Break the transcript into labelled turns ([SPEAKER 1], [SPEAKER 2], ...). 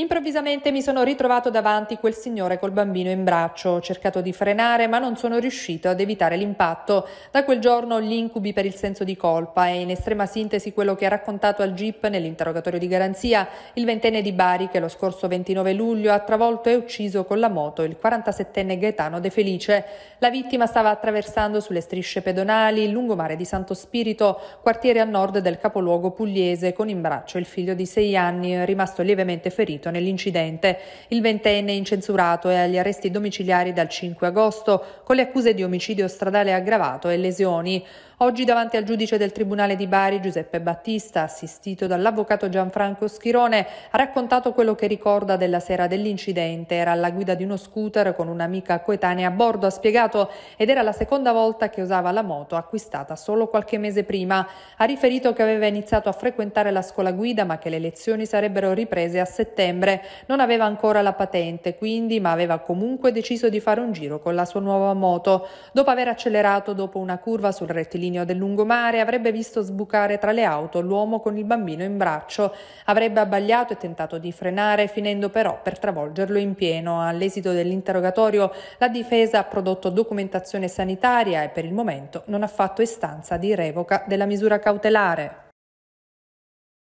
[SPEAKER 1] Improvvisamente mi sono ritrovato davanti quel signore col bambino in braccio. Ho cercato di frenare, ma non sono riuscito ad evitare l'impatto. Da quel giorno gli incubi per il senso di colpa e in estrema sintesi quello che ha raccontato al GIP nell'interrogatorio di garanzia il ventenne di Bari che lo scorso 29 luglio ha travolto e ucciso con la moto il 47enne Gaetano De Felice. La vittima stava attraversando sulle strisce pedonali il lungomare di Santo Spirito, quartiere a nord del capoluogo pugliese, con in braccio il figlio di 6 anni rimasto lievemente ferito ferito nell'incidente. Il ventenne incensurato è agli arresti domiciliari dal 5 agosto con le accuse di omicidio stradale aggravato e lesioni. Oggi davanti al giudice del Tribunale di Bari, Giuseppe Battista, assistito dall'avvocato Gianfranco Schirone, ha raccontato quello che ricorda della sera dell'incidente. Era alla guida di uno scooter con un'amica coetanea a bordo, ha spiegato, ed era la seconda volta che usava la moto acquistata solo qualche mese prima. Ha riferito che aveva iniziato a frequentare la scuola guida ma che le lezioni sarebbero riprese a settembre. Non aveva ancora la patente, quindi, ma aveva comunque deciso di fare un giro con la sua nuova moto. Dopo aver accelerato dopo una curva sul rettilineo rettilineo del lungomare avrebbe visto sbucare tra le auto l'uomo con il bambino in braccio. Avrebbe abbagliato e tentato di frenare, finendo però per travolgerlo in pieno. All'esito dell'interrogatorio la difesa ha prodotto documentazione sanitaria e per il momento non ha fatto istanza di revoca della misura cautelare.